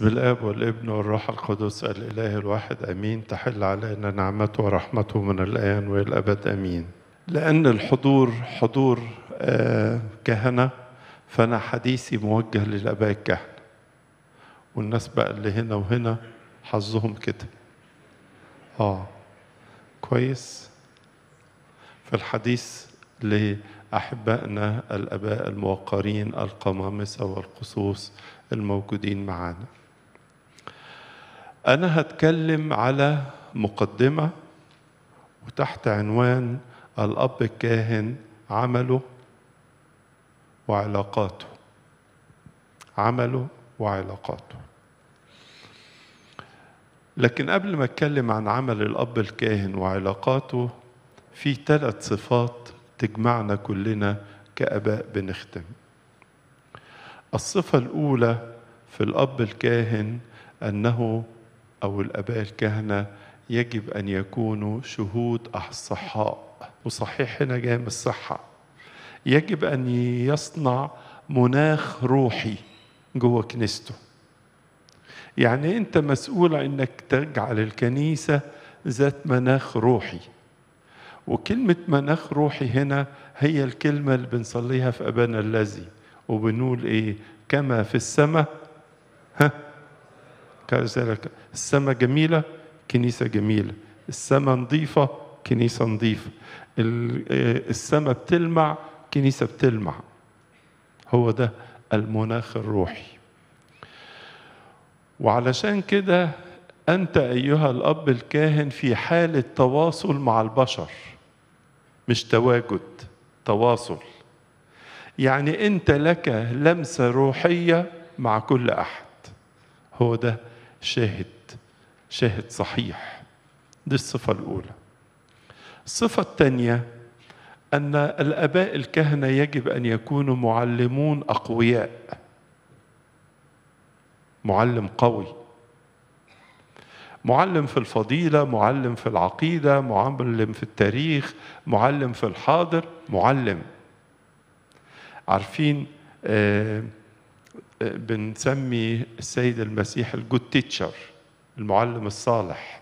باسم الاب والابن والروح القدس الاله الواحد امين تحل علينا نعمته ورحمته من الان والى الابد امين لان الحضور حضور آه، كهنه فانا حديثي موجه للاباء الكهنه والناس بقى اللي هنا وهنا حظهم كده اه كويس فالحديث لأحبائنا الآباء الموقرين القمامسة والقصوص الموجودين معنا أنا هتكلم على مقدمة وتحت عنوان الأب الكاهن عمله وعلاقاته عمله وعلاقاته لكن قبل ما اتكلم عن عمل الاب الكاهن وعلاقاته في ثلاث صفات تجمعنا كلنا كاباء بنختم الصفه الاولى في الاب الكاهن انه أو الآباء الكهنة يجب أن يكونوا شهود أصحاء وصحيح هنا جاي من الصحة يجب أن يصنع مناخ روحي جوه كنيسته يعني أنت مسؤول أنك تجعل الكنيسة ذات مناخ روحي وكلمة مناخ روحي هنا هي الكلمة اللي بنصليها في أبانا الذي وبنقول إيه كما في السماء ها كذلك السماء جميلة كنيسة جميلة السماء نظيفة كنيسة نظيفة آه، السماء بتلمع كنيسة بتلمع هو ده المناخ الروحي وعلشان كده أنت أيها الأب الكاهن في حالة تواصل مع البشر مش تواجد تواصل يعني أنت لك لمسة روحية مع كل أحد هو ده شاهد شاهد صحيح دي الصفة الأولى الصفة الثانية أن الآباء الكهنة يجب أن يكونوا معلمون أقوياء معلم قوي معلم في الفضيلة معلم في العقيدة معلم في التاريخ معلم في الحاضر معلم عارفين آه بنسمي السيد المسيح الجود تيتشر المعلم الصالح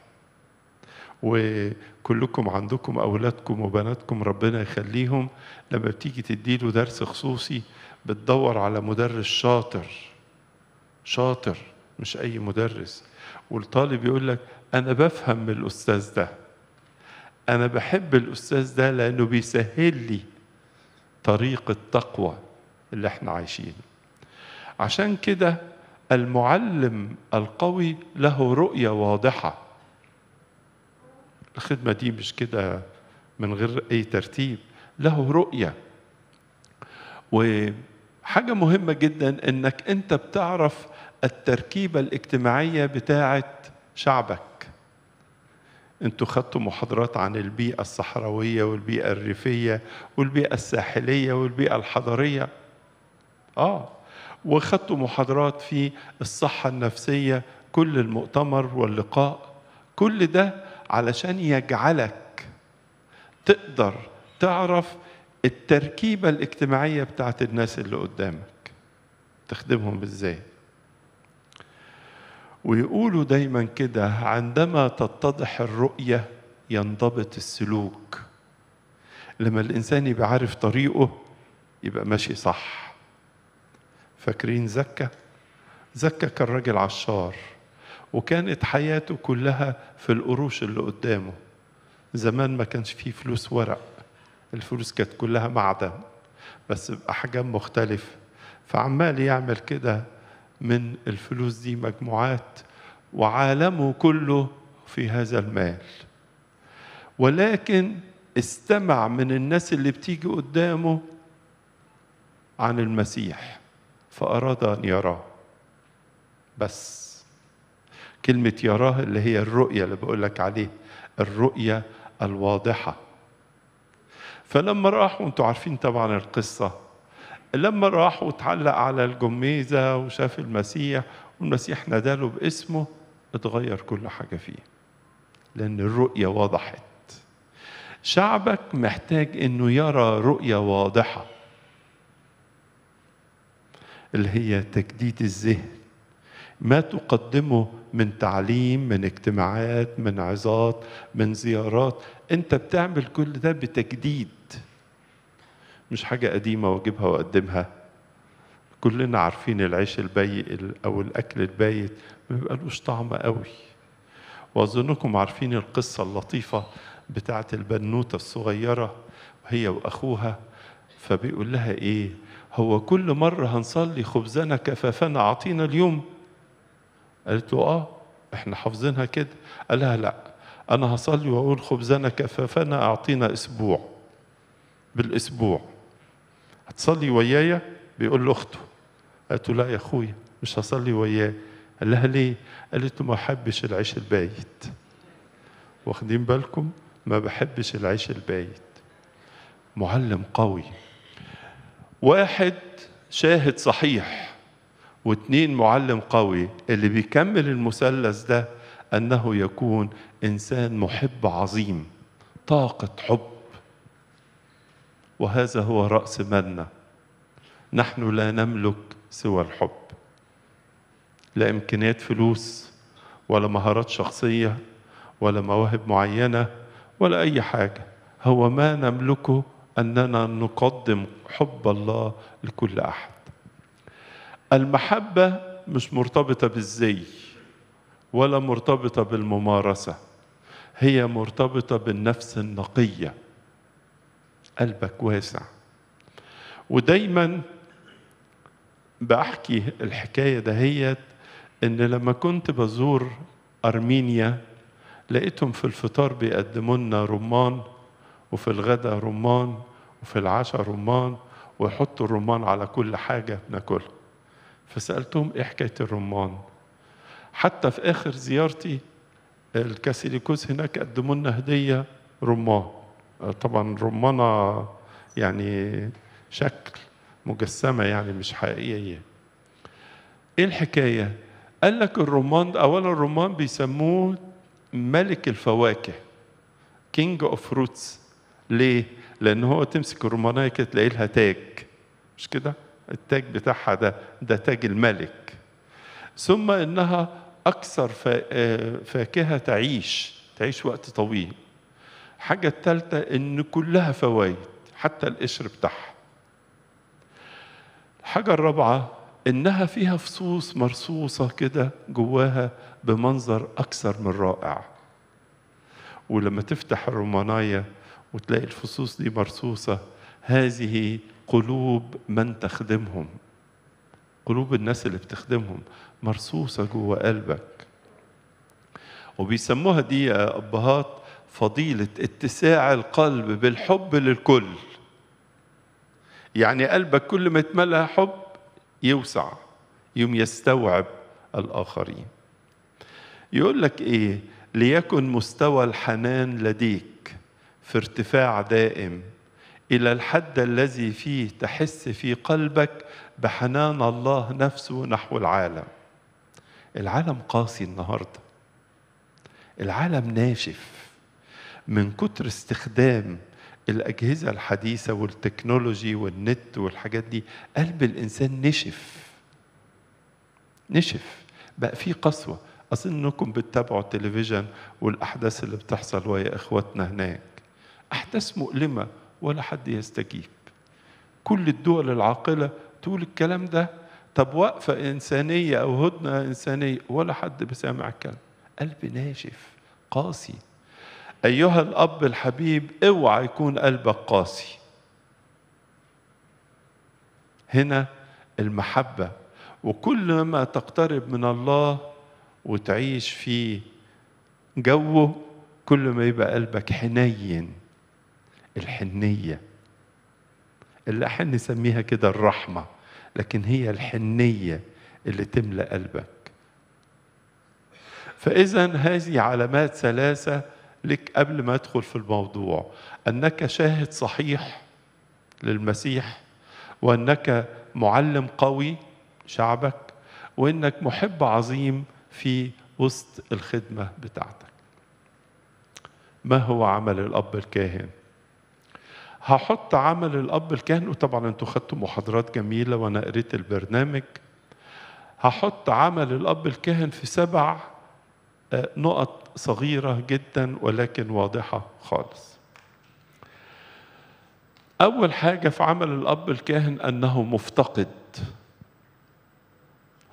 وكلكم عندكم اولادكم وبناتكم ربنا يخليهم لما بتيجي تديله درس خصوصي بتدور على مدرس شاطر شاطر مش اي مدرس والطالب يقول لك انا بفهم من الاستاذ ده انا بحب الاستاذ ده لانه بيسهل لي طريق التقوى اللي احنا عايشينه عشان كده المعلم القوي له رؤية واضحة الخدمة دي مش كده من غير أي ترتيب له رؤية وحاجة مهمة جدا إنك أنت بتعرف التركيبة الاجتماعية بتاعة شعبك انتوا خدتوا محاضرات عن البيئة الصحراوية والبيئة الريفية والبيئة الساحلية والبيئة الحضرية آه وخدتوا محاضرات في الصحة النفسية كل المؤتمر واللقاء كل ده علشان يجعلك تقدر تعرف التركيبة الاجتماعية بتاعت الناس اللي قدامك تخدمهم ازاي ويقولوا دايما كده عندما تتضح الرؤية ينضبط السلوك لما الإنسان يبقى عارف طريقه يبقى ماشي صح فاكرين زكا زكا كان راجل عشار وكانت حياته كلها في القروش اللي قدامه زمان ما كانش فيه فلوس ورق الفلوس كانت كلها معدن بس بأحجام مختلفة فعمال يعمل كده من الفلوس دي مجموعات وعالمه كله في هذا المال ولكن استمع من الناس اللي بتيجي قدامه عن المسيح فأراد أن يراه بس كلمة يراه اللي هي الرؤية اللي بقول لك عليه الرؤية الواضحة فلما راحوا انتوا عارفين طبعا القصة لما راح وتعلق على الجميزة وشاف المسيح والمسيح ناداله باسمه اتغير كل حاجة فيه لأن الرؤية وضحت شعبك محتاج انه يرى رؤية واضحة اللي هي تجديد الذهن ما تقدمه من تعليم من اجتماعات من عظات من زيارات انت بتعمل كل ده بتجديد مش حاجة قديمة واجيبها واقدمها كلنا عارفين العيش البيئ او الاكل البايت ما بيبقالوش طعم قوي واظنكم عارفين القصة اللطيفة بتاعت البنوتة الصغيرة هي واخوها فبيقول لها ايه هو كل مرة هنصلي خبزنا كفافنا أعطينا اليوم قالت له آه إحنا حافظينها كده قال لها لأ أنا هصلي وأقول خبزنا كفافنا أعطينا أسبوع بالأسبوع هتصلي ويايا بيقول لأخته قالت له لأ يا أخويا مش هصلي وياه قال لها ليه؟ قالت له ما أحبش العيش البايت واخدين بالكم ما بحبش العيش البايت معلم قوي واحد شاهد صحيح واثنين معلم قوي اللي بيكمل المثلث ده انه يكون انسان محب عظيم طاقه حب وهذا هو راس مالنا نحن لا نملك سوى الحب لا امكانيات فلوس ولا مهارات شخصيه ولا مواهب معينه ولا اي حاجه هو ما نملكه اننا نقدم حب الله لكل احد المحبه مش مرتبطه بالزي ولا مرتبطه بالممارسه هي مرتبطه بالنفس النقيه قلبك واسع ودايما بحكي الحكايه دهيت ان لما كنت بزور ارمينيا لقيتهم في الفطار بيقدموا لنا رمان وفي الغداء رمان وفي العشاء رمان ويحطوا الرمان على كل حاجة بناكلها فسألتهم إيه حكاية الرمان حتى في آخر زيارتي الكاثوليكوس هناك قدموا لنا هدية رمان آه، طبعا رمانة يعني شكل مجسمة يعني مش حقيقية إيه الحكاية؟ قال لك الرمان أولا الرمان بيسموه ملك الفواكه كينج اوف فروتس ليه؟ لأن هو تمسك الرمانية كده تلاقي لها تاج مش كده؟ التاج بتاعها ده ده تاج الملك ثم إنها أكثر آه، فاكهة تعيش تعيش وقت طويل الحاجة الثالثة إن كلها فوائد حتى القشر بتاعها الحاجة الرابعة إنها فيها فصوص مرصوصة كده جواها بمنظر أكثر من رائع ولما تفتح الرمانية وتلاقي الفصوص دي مرصوصة هذه قلوب من تخدمهم قلوب الناس اللي بتخدمهم مرصوصة جوه قلبك وبيسموها دي يا أبهات فضيلة اتساع القلب بالحب للكل يعني قلبك كل ما يتملى حب يوسع يوم يستوعب الآخرين يقول لك إيه ليكن مستوى الحنان لديك في ارتفاع دائم الى الحد الذي فيه تحس في قلبك بحنان الله نفسه نحو العالم العالم قاسي النهارده العالم ناشف من كتر استخدام الأجهزة الحديثة والتكنولوجي والنت والحاجات دي قلب الإنسان نشف نشف بقى فيه قسوة أظن أنكم بتتابعوا التلفزيون والأحداث اللي بتحصل ويا إخواتنا هناك أحداث مؤلمة ولا حد يستجيب كل الدول العاقلة تقول الكلام ده طب وقفة إنسانية أو هدنة إنسانية ولا حد بسامع الكلام قلب ناشف قاسي أيها الأب الحبيب اوعى يكون قلبك قاسي هنا المحبة وكل ما تقترب من الله وتعيش في جوه كل ما يبقى قلبك حنين الحنيه اللي احنا نسميها كده الرحمه لكن هي الحنيه اللي تملا قلبك فاذا هذه علامات ثلاثه لك قبل ما ادخل في الموضوع انك شاهد صحيح للمسيح وانك معلم قوي شعبك وانك محب عظيم في وسط الخدمه بتاعتك ما هو عمل الاب الكاهن هحط عمل الاب الكاهن وطبعا انتوا خدتوا محاضرات جميله وانا قريت البرنامج هحط عمل الاب الكاهن في سبع آه، نقط صغيره جدا ولكن واضحه خالص اول حاجه في عمل الاب الكاهن انه مفتقد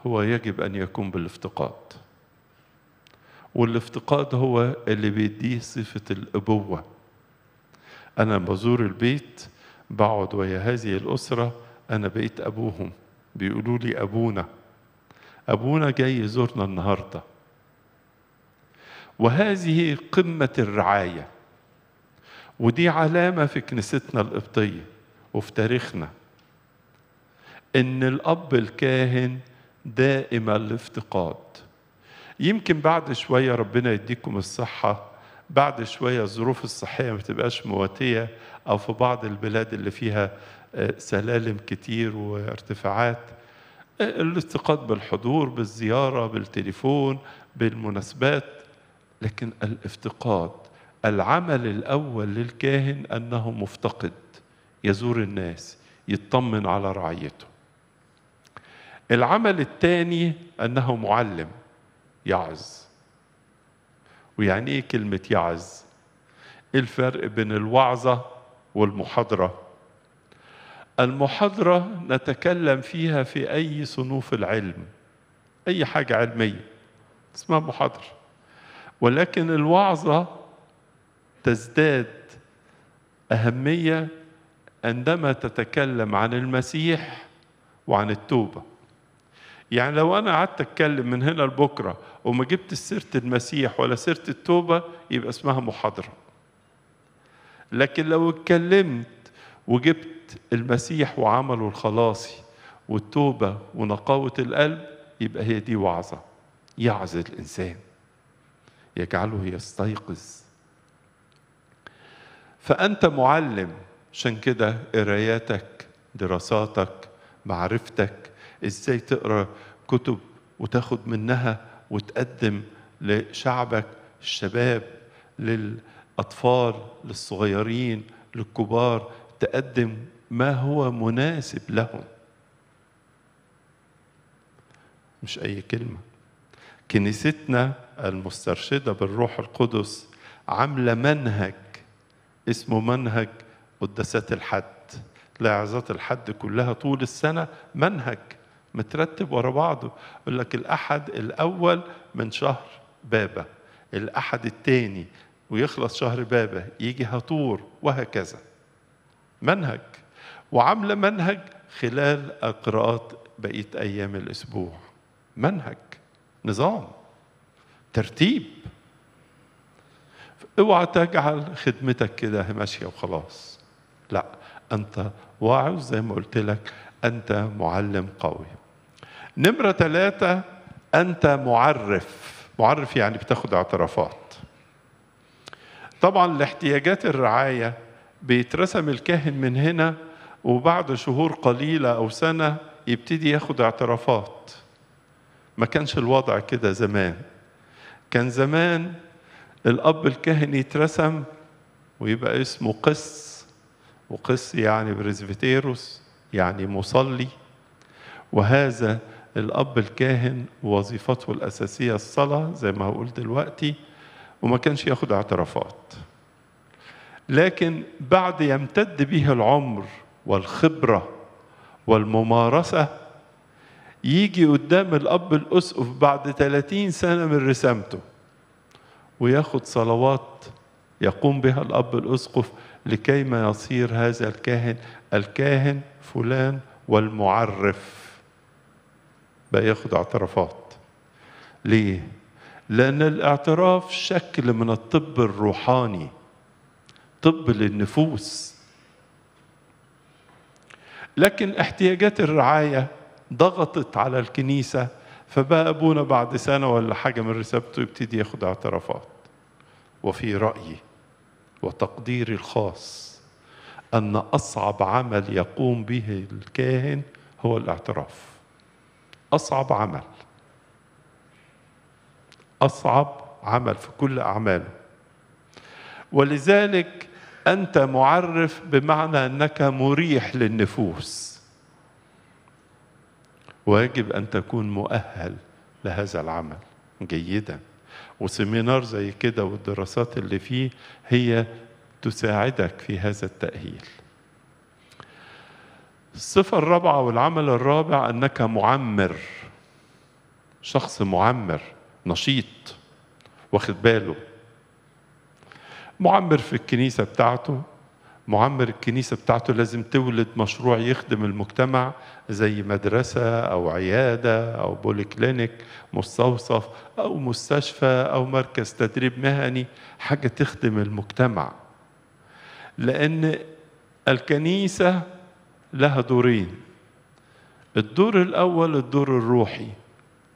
هو يجب ان يكون بالافتقاد والافتقاد هو اللي بيديه صفه الابوه أنا بزور البيت بقعد ويا هذه الأسرة أنا بقيت أبوهم بيقولوا لي أبونا أبونا جاي يزورنا النهارده وهذه قمة الرعاية ودي علامة في كنيستنا القبطية وفي تاريخنا إن الأب الكاهن دائما الافتقاد يمكن بعد شوية ربنا يديكم الصحة بعد شوية الظروف الصحية ما تبقاش مواتية أو في بعض البلاد اللي فيها آه، سلالم كتير وارتفاعات آه، الاستيقاظ بالحضور بالزيارة بالتليفون بالمناسبات لكن الافتقاد العمل الأول للكاهن أنه مفتقد يزور الناس يطمن على رعيته العمل الثاني أنه معلم يعظ ويعني ايه كلمة يعظ؟ ايه الفرق بين الوعظة والمحاضرة؟ المحاضرة نتكلم فيها في أي صنوف العلم أي حاجة علمية اسمها محاضرة ولكن الوعظة تزداد أهمية عندما تتكلم عن المسيح وعن التوبة يعني لو أنا قعدت أتكلم من هنا لبكرة وما جبت سيرة المسيح ولا سيرة التوبة يبقى اسمها محاضرة لكن لو اتكلمت وجبت المسيح وعمله الخلاصي والتوبة ونقاوة القلب يبقى هي دي وعظة يعظ الإنسان يجعله يستيقظ فأنت معلم عشان كده قراياتك دراساتك معرفتك ازاي تقرا كتب وتاخد منها وتقدم لشعبك الشباب للأطفال للصغيرين للكبار تقدم ما هو مناسب لهم مش أي كلمة كنيستنا المسترشدة بالروح القدس عاملة منهج اسمه منهج قداسات الحد لعظات الحد كلها طول السنة منهج مترتب ورا بعضه يقول لك الأحد الأول من شهر بابا الأحد الثاني ويخلص شهر بابا يجي هطور وهكذا منهج وعاملة منهج خلال أقراءات بقية أيام الأسبوع منهج نظام ترتيب اوعى تجعل خدمتك كده ماشيه وخلاص لا انت واعظ زي ما قلت لك انت معلم قوي نمرة ثلاثة أنت معرف معرف يعني بتاخد اعترافات طبعا لاحتياجات الرعاية بيترسم الكاهن من هنا وبعد شهور قليلة أو سنة يبتدي ياخد اعترافات ما كانش الوضع كده زمان كان زمان الأب الكاهن يترسم ويبقى اسمه قس وقس يعني بريزفيتيروس يعني مصلي وهذا الأب الكاهن وظيفته الأساسية الصلاة زي ما هقول دلوقتي وما كانش ياخد اعترافات لكن بعد يمتد به العمر والخبرة والممارسة يجي قدام الأب الأسقف بعد 30 سنة من رسامته وياخد صلوات يقوم بها الأب الأسقف لكي ما يصير هذا الكاهن الكاهن فلان والمعرف بقى ياخد اعترافات ليه لان الاعتراف شكل من الطب الروحاني طب للنفوس لكن احتياجات الرعايه ضغطت على الكنيسه فبقى ابونا بعد سنه ولا حاجه من رسالته يبتدي ياخد اعترافات وفي رايي وتقديري الخاص ان اصعب عمل يقوم به الكاهن هو الاعتراف أصعب عمل أصعب عمل في كل أعماله ولذلك أنت معرف بمعنى أنك مريح للنفوس ويجب أن تكون مؤهل لهذا العمل جيدا وسيمينار زي كده والدراسات اللي فيه هي تساعدك في هذا التأهيل الصفة الرابعة والعمل الرابع أنك معمر شخص معمر نشيط واخد باله معمر في الكنيسة بتاعته معمر الكنيسة بتاعته لازم تولد مشروع يخدم المجتمع زي مدرسة أو عيادة أو بوليكلينيك مستوصف أو مستشفى أو مركز تدريب مهني حاجة تخدم المجتمع لأن الكنيسة لها دورين الدور الأول الدور الروحي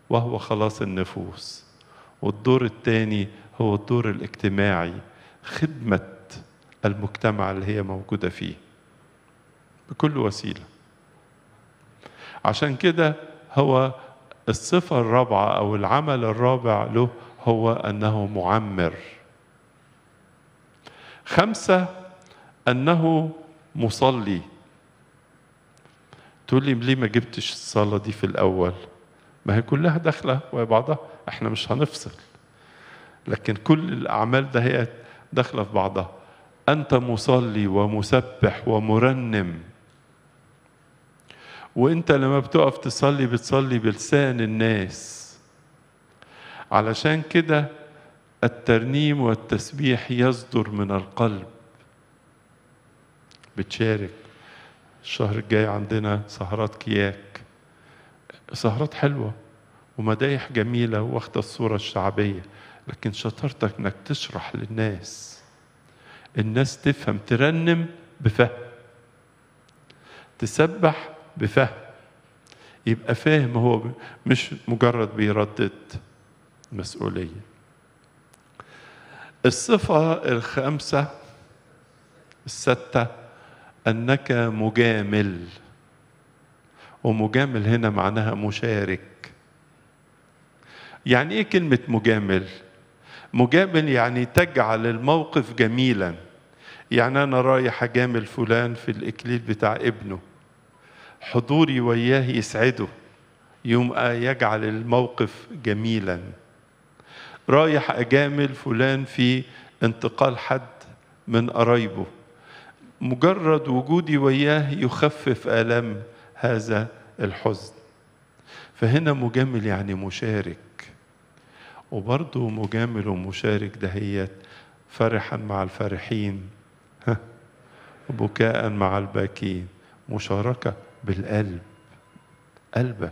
وهو خلاص النفوس والدور الثاني هو الدور الاجتماعي خدمة المجتمع اللي هي موجودة فيه بكل وسيلة عشان كده هو الصفة الرابعة أو العمل الرابع له هو أنه معمر خمسة أنه مصلي تقول لي ليه ما جبتش الصلاة دي في الأول؟ ما هي كلها داخلة ويا بعضها احنا مش هنفصل لكن كل الأعمال ده هي داخلة في بعضها أنت مصلي ومسبح ومرنم وأنت لما بتقف تصلي بتصلي بلسان الناس علشان كده الترنيم والتسبيح يصدر من القلب بتشارك الشهر الجاي عندنا سهرات كياك سهرات حلوة ومدايح جميلة واخدة الصورة الشعبية لكن شطارتك انك تشرح للناس الناس تفهم ترنم بفهم تسبح بفهم يبقى فاهم هو مش مجرد بيردد مسؤولية الصفة الخامسة الستة انك مجامل ومجامل هنا معناها مشارك يعني ايه كلمه مجامل مجامل يعني تجعل الموقف جميلا يعني انا رايح اجامل فلان في الاكليل بتاع ابنه حضوري وياه يسعده يوم آه يجعل الموقف جميلا رايح اجامل فلان في انتقال حد من قرايبه مجرد وجودي وياه يخفف الام هذا الحزن فهنا مجامل يعني مشارك وبرضه مجامل ومشارك دهيت فرحا مع الفرحين بكاء مع الباكين مشاركة بالقلب قلبك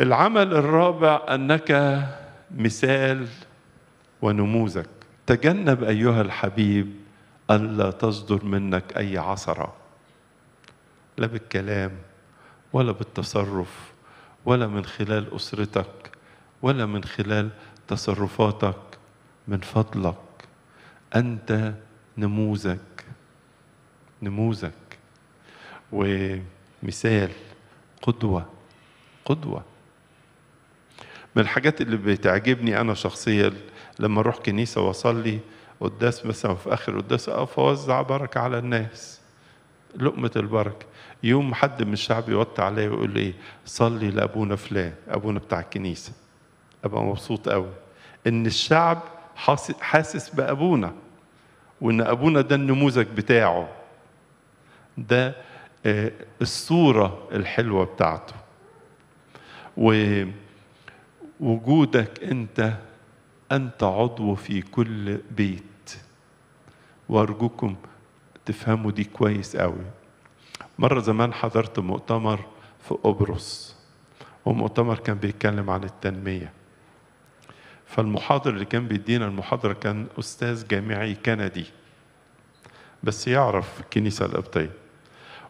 العمل الرابع أنك مثال ونموذج تجنب أيها الحبيب ألا تصدر منك أي عثرة لا بالكلام ولا بالتصرف ولا من خلال أسرتك ولا من خلال تصرفاتك من فضلك أنت نموذج نموذج ومثال قدوة قدوة من الحاجات اللي بتعجبني أنا شخصيا لما اروح كنيسه واصلي قداس مثلا في اخر قداس اقف آه، اوزع بركه على الناس لقمه البركه يوم حد من الشعب يوطي عليا ويقول لي ايه صلي لابونا فلان ابونا بتاع الكنيسه ابقى مبسوط قوي ان الشعب حاسس بابونا وان ابونا ده النموذج بتاعه ده آه، الصوره الحلوه بتاعته ووجودك انت أنت عضو في كل بيت وأرجوكم تفهموا دي كويس قوي مرة زمان حضرت مؤتمر في قبرص ومؤتمر كان بيتكلم عن التنمية فالمحاضر اللي كان بيدينا المحاضرة كان أستاذ جامعي كندي بس يعرف الكنيسة القبطية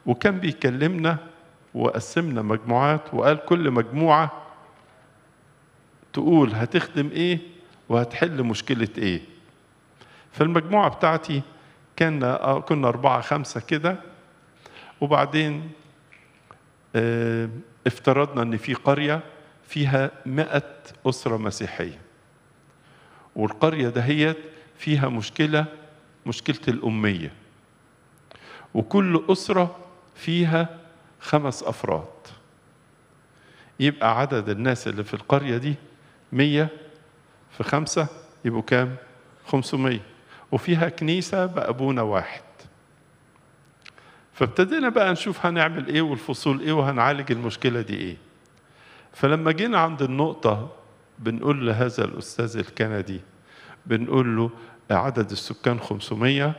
وكان بيكلمنا وقسمنا مجموعات وقال كل مجموعة تقول هتخدم إيه وهتحل مشكلة إيه فالمجموعة بتاعتي كنا آه، كنا أربعة خمسة كده وبعدين آه، افترضنا إن في قرية فيها مئة أسرة مسيحية والقرية دهيت فيها مشكلة مشكلة الأمية وكل أسرة فيها خمس أفراد يبقى عدد الناس اللي في القرية دي مية في خمسة يبقوا كام؟ 500 وفيها كنيسة بأبونا واحد فابتدينا بقى نشوف هنعمل ايه والفصول ايه وهنعالج المشكلة دي ايه فلما جينا عند النقطة بنقول لهذا الأستاذ الكندي بنقول له عدد السكان 500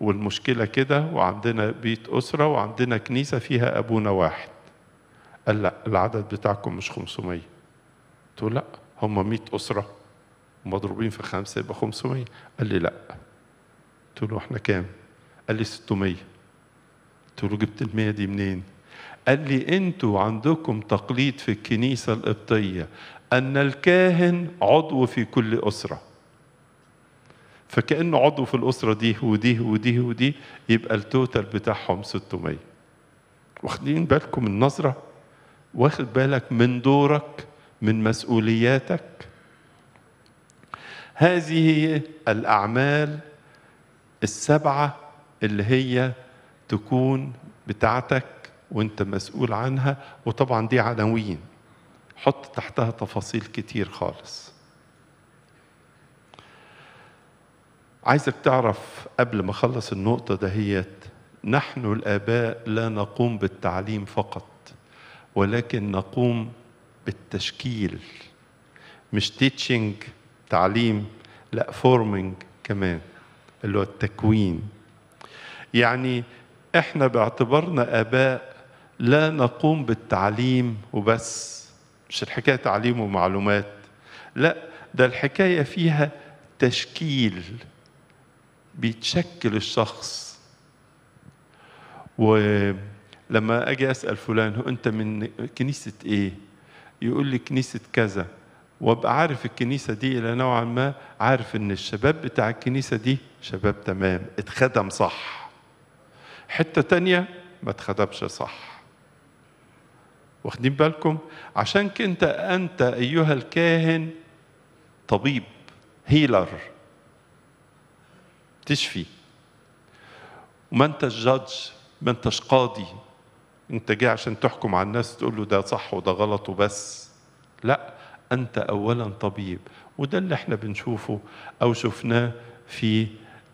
والمشكلة كده وعندنا بيت أسرة وعندنا كنيسة فيها أبونا واحد قال لا العدد بتاعكم مش 500 له لا هم 100 أسرة مضروبين في خمسة يبقى 500 قال لي لا قلت له احنا كام قال لي 600 قلت له جبت ال 100 دي منين قال لي انتوا عندكم تقليد في الكنيسة القبطية أن الكاهن عضو في كل أسرة فكأنه عضو في الأسرة دي ودي ودي ودي يبقى التوتال بتاعهم 600 واخدين بالكم النظرة واخد بالك من دورك من مسؤولياتك هذه الأعمال السبعة اللي هي تكون بتاعتك وانت مسؤول عنها وطبعا دي عناوين حط تحتها تفاصيل كتير خالص عايزك تعرف قبل ما اخلص النقطة دهيت نحن الآباء لا نقوم بالتعليم فقط ولكن نقوم بالتشكيل مش تيتشنج تعليم لا فورمينج كمان اللي هو التكوين يعني احنا باعتبارنا اباء لا نقوم بالتعليم وبس مش الحكايه تعليم ومعلومات لا ده الحكايه فيها تشكيل بيتشكل الشخص ولما اجي اسال فلان هو انت من كنيسه ايه يقول لي كنيسه كذا وابقى عارف الكنيسه دي الى نوعا ما عارف ان الشباب بتاع الكنيسه دي شباب تمام اتخدم صح حته تانية ما اتخدمش صح واخدين بالكم عشان كنت انت ايها الكاهن طبيب هيلر تشفي وما انتش جادج ما انتش قاضي انت جاي عشان تحكم على الناس تقول له ده صح وده غلط وبس لا أنت أولا طبيب وده اللي احنا بنشوفه أو شفناه في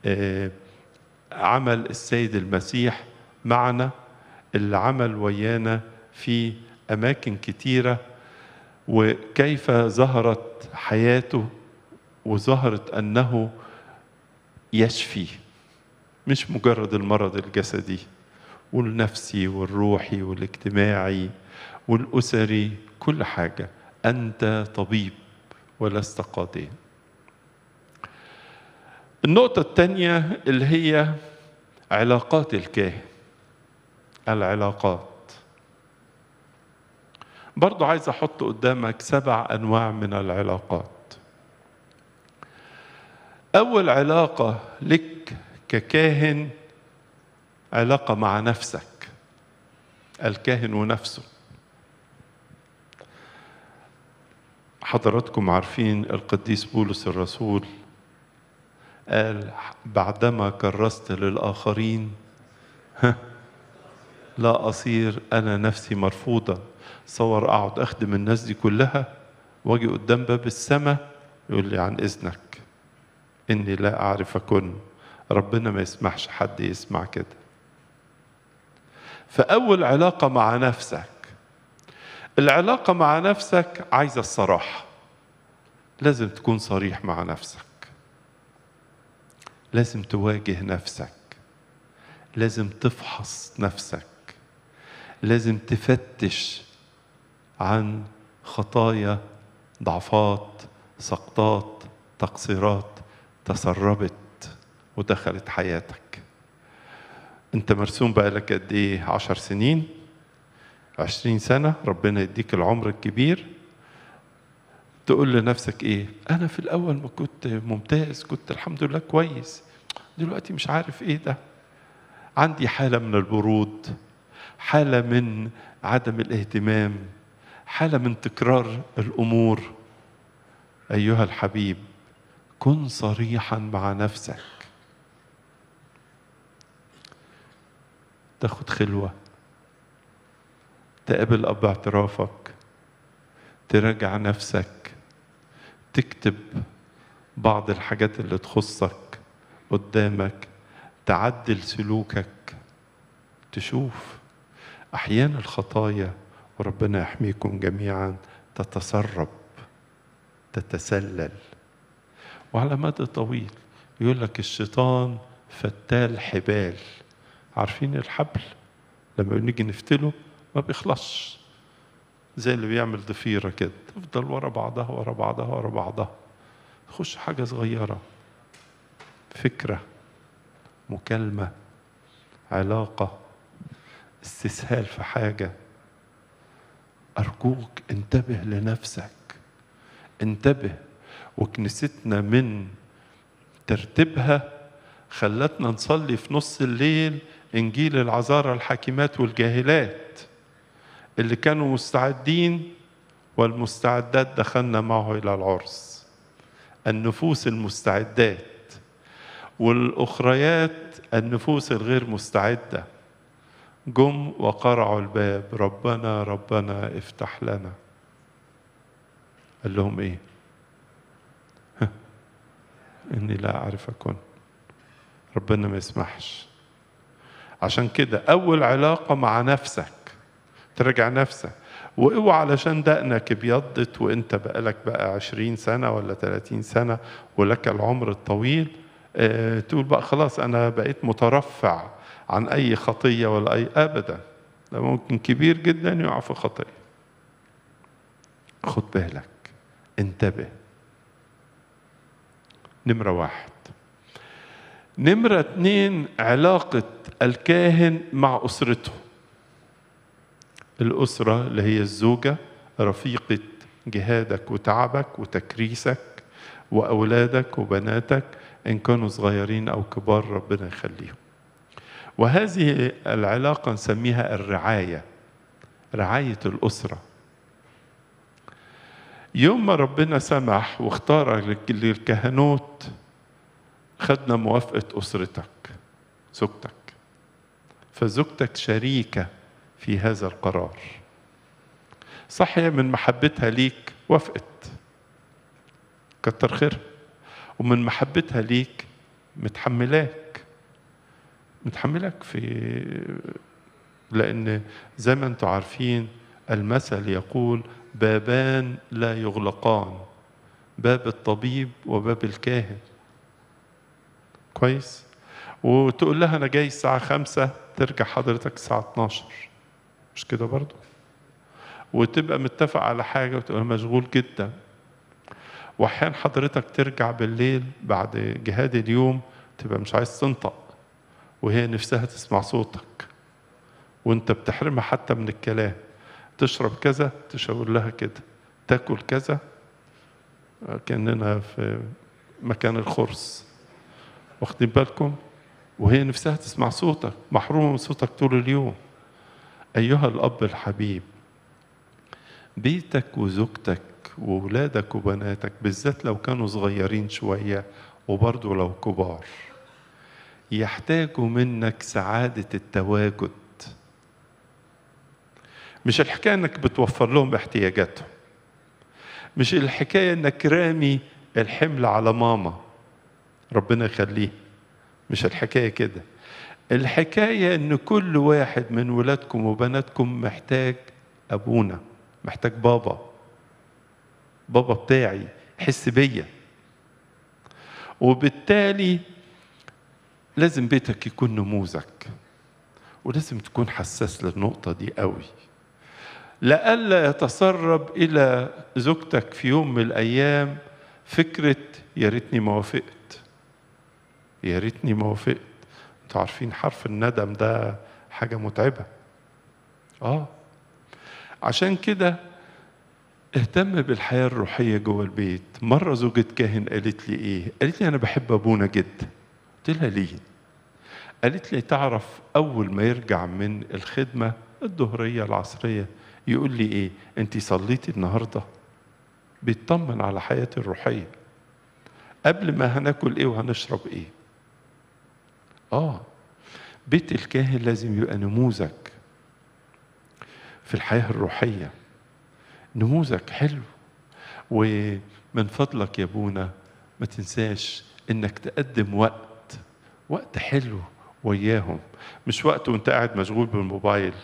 آه، عمل السيد المسيح معنا اللي عمل ويانا في أماكن كتيرة وكيف ظهرت حياته وظهرت أنه يشفي مش مجرد المرض الجسدي والنفسي والروحي والاجتماعي والأسري كل حاجة أنت طبيب ولست قاضيا النقطة الثانية اللي هي علاقات الكاهن العلاقات برضو عايز أحط قدامك سبع أنواع من العلاقات أول علاقة لك ككاهن علاقة مع نفسك الكاهن ونفسه حضراتكم عارفين القديس بولس الرسول قال بعدما كرست للآخرين لا أصير أنا نفسي مرفوضة صور أقعد أخدم الناس دي كلها وأجي قدام باب السماء يقول لي عن إذنك إني لا أعرف أكن ربنا ما يسمحش حد يسمع كده فأول علاقة مع نفسك العلاقة مع نفسك عايزة الصراحة لازم تكون صريح مع نفسك لازم تواجه نفسك لازم تفحص نفسك لازم تفتش عن خطايا ضعفات سقطات تقصيرات تسربت ودخلت حياتك انت مرسوم بقالك قد ايه عشر سنين 20 سنة ربنا يديك العمر الكبير تقول لنفسك ايه انا في الاول ما كنت ممتاز كنت الحمد لله كويس دلوقتي مش عارف ايه ده عندي حالة من البرود حالة من عدم الاهتمام حالة من تكرار الأمور أيها الحبيب كن صريحا مع نفسك تاخد خلوه تقابل أب اعترافك تراجع نفسك تكتب بعض الحاجات اللي تخصك قدامك تعدل سلوكك تشوف أحيانا الخطايا وربنا يحميكم جميعا تتسرب تتسلل وعلى مدى طويل يقول لك الشيطان فتال حبال عارفين الحبل لما بنيجي نفتله ما بيخلصش زي اللي بيعمل ضفيرة كده تفضل ورا بعضها ورا بعضها ورا بعضها تخش حاجة صغيرة فكرة مكالمة علاقة استسهال في حاجة أرجوك انتبه لنفسك انتبه وكنيستنا من ترتيبها خلتنا نصلي في نص الليل إنجيل العذارى الحاكمات والجاهلات اللي كانوا مستعدين والمستعدات دخلنا معه إلى العرس النفوس المستعدات والأخريات النفوس الغير مستعدة جم وقرعوا الباب ربنا ربنا افتح لنا قال لهم ايه اني لا اعرف اكون ربنا ما يسمحش عشان كده اول علاقه مع نفسك ترجع نفسك واوعى علشان دقنك ابيضت وانت بقالك بقى 20 سنه ولا 30 سنه ولك العمر الطويل آه، تقول بقى خلاص انا بقيت مترفع عن اي خطيه ولا اي ابدا ده ممكن كبير جدا يقع في خطيه خد بالك انتبه نمره واحد نمره اتنين علاقه الكاهن مع اسرته الأسرة اللي هي الزوجة رفيقة جهادك وتعبك وتكريسك وأولادك وبناتك إن كانوا صغيرين أو كبار ربنا يخليهم وهذه العلاقة نسميها الرعاية رعاية الأسرة يوم ما ربنا سمح واختار للكهنوت خدنا موافقة أسرتك زوجتك فزوجتك شريكة في هذا القرار صح من محبتها ليك وافقت كتر خيرها ومن محبتها ليك متحملاك متحملاك في لأن زي ما انتم عارفين المثل يقول بابان لا يغلقان باب الطبيب وباب الكاهن كويس وتقول لها أنا جاي الساعة خمسة ترجع حضرتك الساعة 12 مش كده برضه وتبقى متفق على حاجة وتبقى مشغول جدا وأحيان حضرتك ترجع بالليل بعد جهاد اليوم تبقى مش عايز تنطق وهي نفسها تسمع صوتك وانت بتحرمها حتى من الكلام تشرب كذا تشاور لها كده تاكل كذا كأننا في مكان الخرس واخدين بالكم وهي نفسها تسمع صوتك محرومة من صوتك طول اليوم أيها الأب الحبيب بيتك وزوجتك وولادك وبناتك بالذات لو كانوا صغيرين شوية وبرضه لو كبار يحتاجوا منك سعادة التواجد مش الحكاية انك بتوفر لهم احتياجاتهم مش الحكاية انك رامي الحمل على ماما ربنا يخليه مش الحكاية كده الحكاية أن كل واحد من ولادكم وبناتكم محتاج أبونا محتاج بابا بابا بتاعي حس بيا وبالتالي لازم بيتك يكون نموذج ولازم تكون حساس للنقطة دي قوي لئلا يتسرب إلى زوجتك في يوم من الأيام فكرة يا ريتني ما وافقت يا ريتني ما وافقت انتوا عارفين حرف الندم ده حاجة متعبة آه عشان كده اهتم بالحياة الروحية جوه البيت مرة زوجة كاهن قالت لي إيه قالت لي أنا بحب أبونا جدا قلت لها ليه قالت لي تعرف أول ما يرجع من الخدمة الظهرية العصرية يقول لي إيه أنت صليتي النهاردة بيطمن على حياتي الروحية قبل ما هناكل إيه وهنشرب إيه آه بيت الكاهن لازم يبقى نموذج في الحياة الروحية نموذج حلو ومن فضلك يا ابونا ما تنساش انك تقدم وقت وقت حلو وياهم مش وقت وانت قاعد مشغول بالموبايل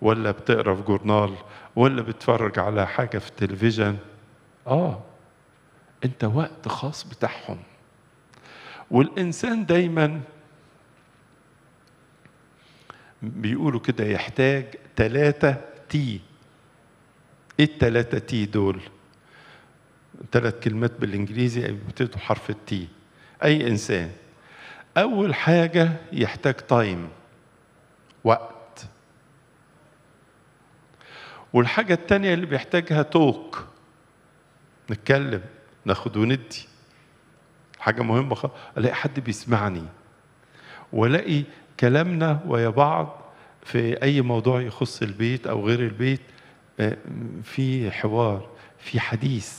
ولا بتقرا في جورنال ولا بتتفرج على حاجه في التلفزيون اه انت وقت خاص بتاعهم والانسان دايما بيقولوا كده يحتاج ثلاثة تي ايه الثلاثة تي دول؟ ثلاث كلمات بالانجليزي بيبتدوا حرف التي اي انسان اول حاجة يحتاج تايم وقت والحاجة التانية اللي بيحتاجها توك نتكلم ناخد وندي حاجة مهمة خالص ألاقي حد بيسمعني وألاقي كلامنا ويا بعض في أي موضوع يخص البيت أو غير البيت آه، في حوار في حديث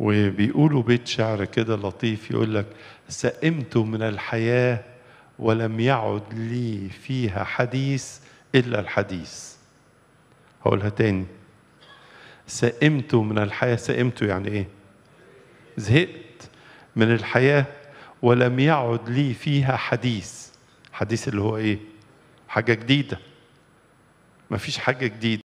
وبيقولوا بيت شعر كده لطيف يقول لك سئمت من الحياة ولم يعد لي فيها حديث إلا الحديث هقولها تاني سئمت من الحياة سئمت يعني إيه زهقت من الحياة ولم يعد لي فيها حديث حديث اللي هو ايه حاجه جديده مفيش حاجه جديده